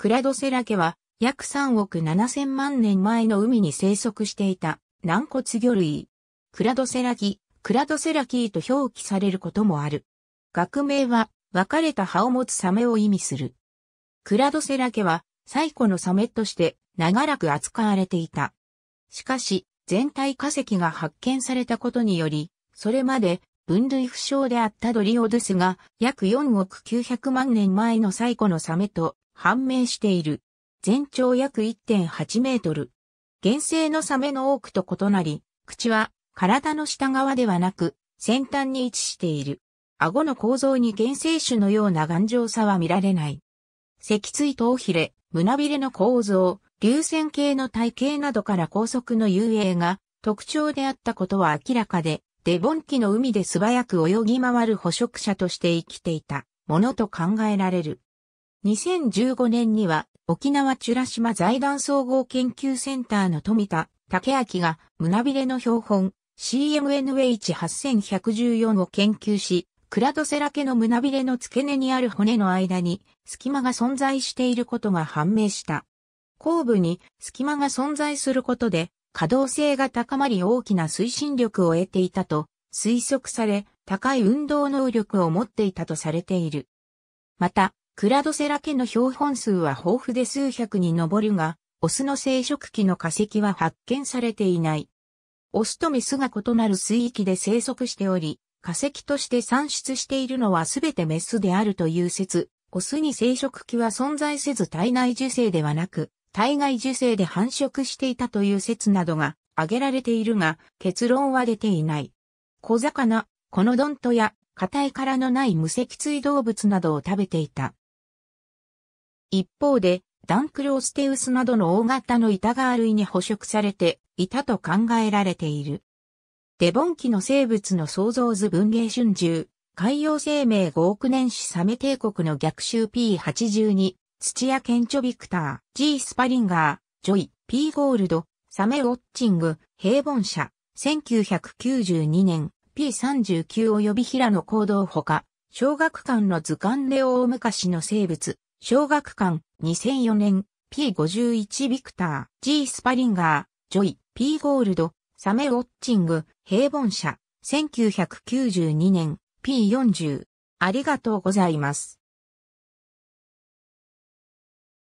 クラドセラ家は約3億7千万年前の海に生息していた軟骨魚類。クラドセラキ、クラドセラキーと表記されることもある。学名は分かれた葉を持つサメを意味する。クラドセラ家は最古のサメとして長らく扱われていた。しかし、全体化石が発見されたことにより、それまで分類不詳であったドリオドゥスが約4億900万年前の最古のサメと判明している。全長約1.8メートル。原生のサメの多くと異なり、口は体の下側ではなく、先端に位置している。顎の構造に原生種のような頑丈さは見られない。脊椎頭ひれ、胸びれの構造、流線形の体型などから高速の遊泳が特徴であったことは明らかで、デボン期の海で素早く泳ぎ回る捕食者として生きていたものと考えられる。2015年には沖縄ラシ島財団総合研究センターの富田竹明が胸びれの標本 CMNH8114 を研究し、クラドセラ家の胸びれの付け根にある骨の間に隙間が存在していることが判明した。後部に隙間が存在することで可動性が高まり大きな推進力を得ていたと推測され、高い運動能力を持っていたとされている。また、クラドセラ家の標本数は豊富で数百に上るが、オスの生殖器の化石は発見されていない。オスとメスが異なる水域で生息しており、化石として産出しているのは全てメスであるという説、オスに生殖器は存在せず体内受精ではなく、体外受精で繁殖していたという説などが挙げられているが、結論は出ていない。小魚、このドントや、硬い殻のない無脊椎動物などを食べていた。一方で、ダンクローステウスなどの大型の板る類に捕食されていたと考えられている。デボン紀の生物の創造図文芸春秋、海洋生命5億年史サメ帝国の逆襲 P82、土屋ケンチョビクター、G スパリンガー、ジョイ、P ゴールド、サメウォッチング、平凡社、1992年、P39 及び平野行動ほか、小学館の図鑑で大昔の生物、小学館、2004年、P51 ビクター、G スパリンガー、ジョイ、P ゴールド、サメウォッチング、平凡社、1992年、P40。ありがとうございます。